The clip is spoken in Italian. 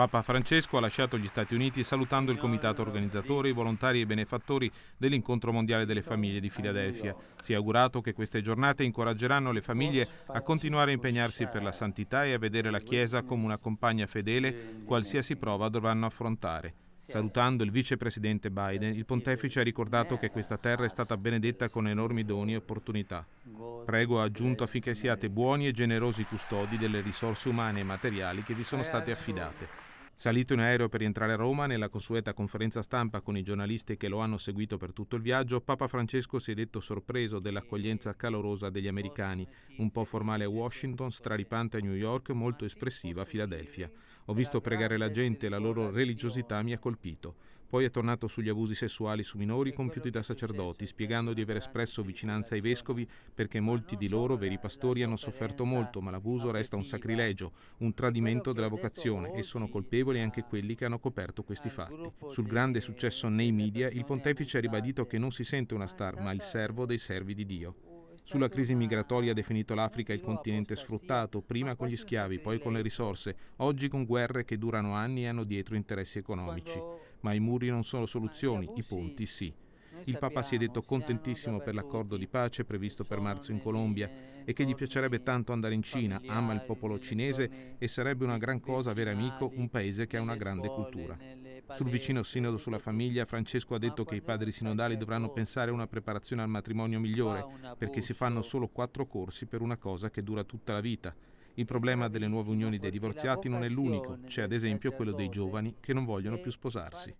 Papa Francesco ha lasciato gli Stati Uniti salutando il comitato organizzatore, i volontari e i benefattori dell'incontro mondiale delle famiglie di Filadelfia. Si è augurato che queste giornate incoraggeranno le famiglie a continuare a impegnarsi per la santità e a vedere la Chiesa come una compagna fedele qualsiasi prova dovranno affrontare. Salutando il vicepresidente Biden, il pontefice ha ricordato che questa terra è stata benedetta con enormi doni e opportunità. Prego ha aggiunto affinché siate buoni e generosi custodi delle risorse umane e materiali che vi sono state affidate. Salito in aereo per rientrare a Roma, nella consueta conferenza stampa con i giornalisti che lo hanno seguito per tutto il viaggio, Papa Francesco si è detto sorpreso dell'accoglienza calorosa degli americani, un po' formale a Washington, straripante a New York, molto espressiva a Filadelfia. Ho visto pregare la gente e la loro religiosità mi ha colpito. Poi è tornato sugli abusi sessuali su minori compiuti da sacerdoti, spiegando di aver espresso eh, vicinanza ai vescovi perché molti di loro, veri pastori, hanno sofferto molto, ma l'abuso resta un sacrilegio, un tradimento della vocazione e sono colpevoli anche quelli che hanno coperto questi fatti. Sul grande successo nei media, il pontefice ha ribadito che non si sente una star, ma il servo dei servi di Dio. Sulla crisi migratoria ha definito l'Africa il continente sfruttato, prima con gli schiavi, poi con le risorse, oggi con guerre che durano anni e hanno dietro interessi economici ma i muri non sono soluzioni, i ponti sì. Il Papa si è detto contentissimo per l'accordo di pace previsto per marzo in Colombia e che gli piacerebbe tanto andare in Cina, ama il popolo cinese e sarebbe una gran cosa avere amico un paese che ha una grande cultura. Sul vicino sinodo sulla famiglia, Francesco ha detto che i padri sinodali dovranno pensare a una preparazione al matrimonio migliore, perché si fanno solo quattro corsi per una cosa che dura tutta la vita. Il problema delle nuove unioni dei divorziati non è l'unico, c'è ad esempio quello dei giovani che non vogliono più sposarsi.